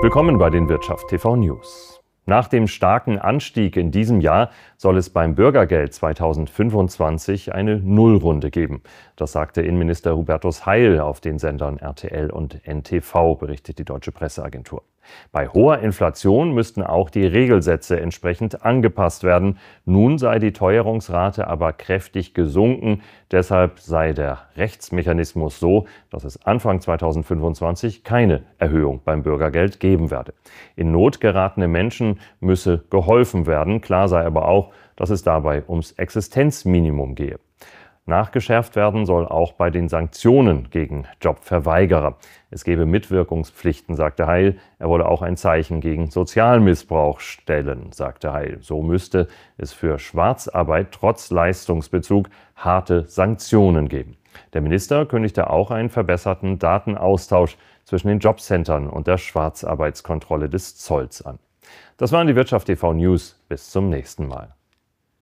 Willkommen bei den Wirtschaft TV News. Nach dem starken Anstieg in diesem Jahr soll es beim Bürgergeld 2025 eine Nullrunde geben. Das sagte Innenminister Hubertus Heil auf den Sendern RTL und NTV, berichtet die deutsche Presseagentur. Bei hoher Inflation müssten auch die Regelsätze entsprechend angepasst werden. Nun sei die Teuerungsrate aber kräftig gesunken. Deshalb sei der Rechtsmechanismus so, dass es Anfang 2025 keine Erhöhung beim Bürgergeld geben werde. In Not geratene Menschen müsse geholfen werden. Klar sei aber auch, dass es dabei ums Existenzminimum gehe. Nachgeschärft werden soll auch bei den Sanktionen gegen Jobverweigerer. Es gebe Mitwirkungspflichten, sagte Heil. Er wolle auch ein Zeichen gegen Sozialmissbrauch stellen, sagte Heil. So müsste es für Schwarzarbeit trotz Leistungsbezug harte Sanktionen geben. Der Minister kündigte auch einen verbesserten Datenaustausch zwischen den Jobcentern und der Schwarzarbeitskontrolle des Zolls an. Das waren die Wirtschaft TV News. Bis zum nächsten Mal.